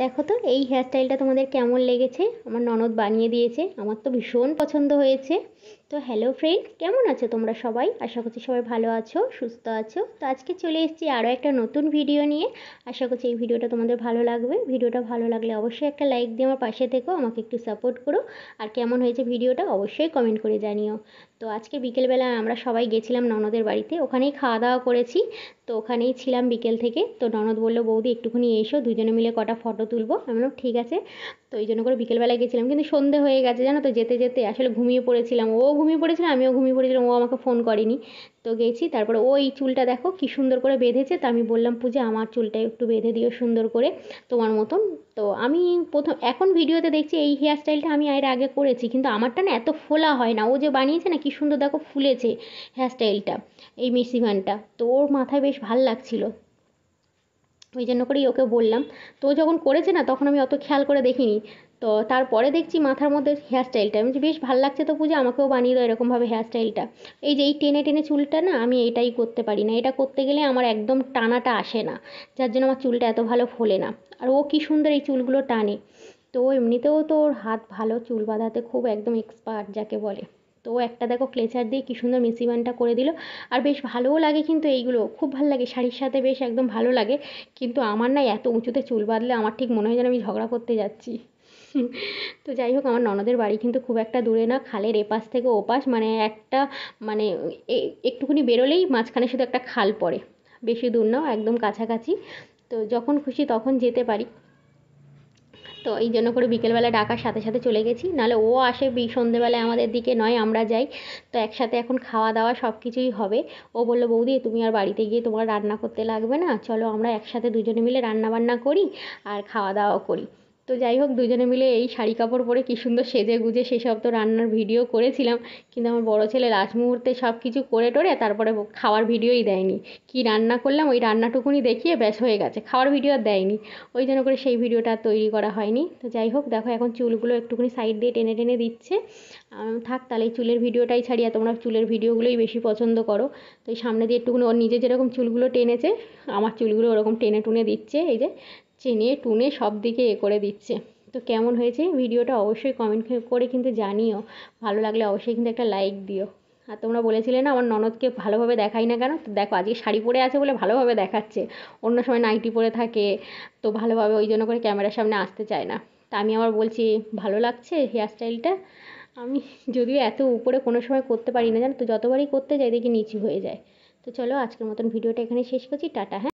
দেখো তো এই হেয়ারস্টাইলটা তোমাদের কেমন লেগেছে আমার ননদ বানিয়ে দিয়েছে আমার তো ভীষণ পছন্দ হয়েছে তো হ্যালো ফ্রেন্ড কেমন আছো তোমরা সবাই আশা করছি সবাই ভালো আছো সুস্থ আছো তো আজকে চলে এসেছি আরও একটা নতুন ভিডিও নিয়ে আশা করছি এই ভিডিওটা তোমাদের ভালো লাগবে ভিডিওটা ভালো লাগলে অবশ্যই একটা লাইক দিয়ে আমার পাশে থেকো আমাকে একটু সাপোর্ট করো আর কেমন হয়েছে ভিডিওটা অবশ্যই কমেন্ট করে জানিও তো আজকে বিকেলবেলা আমরা সবাই গেছিলাম ননদের বাড়িতে ওখানেই খাওয়া দাওয়া করেছি তো ওখানেই ছিলাম বিকেল থেকে তো ননদ বলল বৌদি একটুখানি এসো দুজনে মিলে কটা ফটো তুলবো আমি বললাম ঠিক আছে তো এই জন্য করে বিকেলবেলায় গেছিলাম কিন্তু সন্ধে হয়ে গেছে জানো তো যেতে যেতে আসলে ঘুমিয়ে পড়েছিলাম ও ঘুমিয়ে পড়েছিল আমিও ঘুমিয়ে পড়েছিলাম ও আমাকে ফোন করেনি তো গেছি তারপরে ওই চুলটা দেখো কি সুন্দর করে বেঁধেছে তো আমি বললাম পূজা আমার চুলটা একটু বেঁধে দিও সুন্দর করে তোমার মতন তো আমি প্রথম এখন ভিডিওতে দেখছি এই হেয়ার স্টাইলটা আমি এর আগে করেছি কিন্তু আমারটা না এত ফোলা হয় না ও যে বানিয়েছে না কি সুন্দর দেখো ফুলেছে হেয়ার স্টাইলটা এই মিশিগানটা তো ওর মাথায় বেশ ভাল লাগছিলো ওই জন্য করেই ওকে বললাম তো ও যখন করেছে না তখন আমি অত খেয়াল করে দেখিনি তো তারপরে দেখছি মাথার মধ্যে হেয়ারস্টাইলটা আমি বেশ ভালো লাগছে তো পূজা আমাকেও বানিয়ে দাও এরকমভাবে হেয়ারস্টাইলটা এই যে এই টেনে টেনে চুলটা না আমি এটাই করতে পারি না এটা করতে গেলে আমার একদম টানাটা আসে না যার জন্য আমার চুলটা এত ভালো ফোলে না আর ও কী সুন্দর এই চুলগুলো টানে তো এমনিতেও তো ওর হাত ভালো চুল বাঁধাতে খুব একদম এক্সপার্ট যাকে বলে তো একটা দেখো ক্লেচার দিয়ে কী সুন্দর মিসিমানটা করে দিল আর বেশ ভালোও লাগে কিন্তু এইগুলো খুব ভালো লাগে শাড়ির সাথে বেশ একদম ভালো লাগে কিন্তু আমার না এত উঁচুতে চুল বাঁধলে আমার ঠিক মনে হয় যেন আমি ঝগড়া করতে যাচ্ছি তো যাই হোক আমার ননদের বাড়ি কিন্তু খুব একটা দূরে না খালের এপাশ থেকে ওপাশ মানে একটা মানে একটুখানি বেরোলেই মাঝখানে শুধু একটা খাল পড়ে বেশি দূর না একদম কাছাকাছি তো যখন খুশি তখন যেতে পারি তো এই জন্য করে বিকেলবেলা ডাকার সাথে সাথে চলে গেছি নাহলে ও আসে সন্ধেবেলায় আমাদের দিকে নয় আমরা যাই তো একসাথে এখন খাওয়া দাওয়া সব কিছুই হবে ও বললো বৌদি তুমি আর বাড়িতে গিয়ে তোমার রান্না করতে লাগবে না চলো আমরা একসাথে দুজনে মিলে রান্না বান্না করি আর খাওয়া দাওয়াও করি তো যাই হোক দুজনে মিলে এই শাড়ি কাপড় পরে কী সুন্দর সেজে গুজে সেসব তো রান্নার ভিডিও করেছিলাম কিন্তু আমার বড় ছেলে লাস্ট মুহূর্তে সব কিছু করে টরে তারপরে খাওয়ার ভিডিওই দেয়নি কি রান্না করলাম ওই রান্নাটুকুনি দেখিয়ে ব্যাস হয়ে গেছে খাওয়ার ভিডিও আর দেয়নি ওই জন্য করে সেই ভিডিওটা তৈরি করা হয়নি তো যাই হোক দেখো এখন চুলগুলো একটুকুনি সাইড দিয়ে টেনে টেনে দিচ্ছে থাক তাহলে এই চুলের ভিডিওটাই ছাড়িয়ে তোমরা চুলের ভিডিওগুলোই বেশি পছন্দ করো তো এই সামনে দিয়ে একটুকুনি ওর নিজে যেরকম চুলগুলো টেনেছে আমার চুলগুলো ওরকম টেনে টুনে দিচ্ছে এই যে চেনে টুনে সব দিকে এ করে দিচ্ছে তো কেমন হয়েছে ভিডিওটা অবশ্যই কমেন্ট করে কিন্তু জানিও ভালো লাগলে অবশ্যই কিন্তু একটা লাইক দিও আর তোমরা বলেছিলে না আমার ননদকে ভালোভাবে দেখাই না কেন তো দেখো আজকে শাড়ি পরে আছে বলে ভালোভাবে দেখাচ্ছে অন্য সময় নাইটি পরে থাকে তো ভালোভাবে ওই জন্য করে ক্যামেরার সামনে আসতে চায় না তা আমি আমার বলছি ভালো লাগছে হেয়ারস্টাইলটা আমি যদিও এত উপরে কোনো সময় করতে পারি না জানো তো যতবারই করতে যাই দেখি নিচু হয়ে যায় তো চলো আজকের মতন ভিডিওটা এখানে শেষ করছি টাটা হ্যাঁ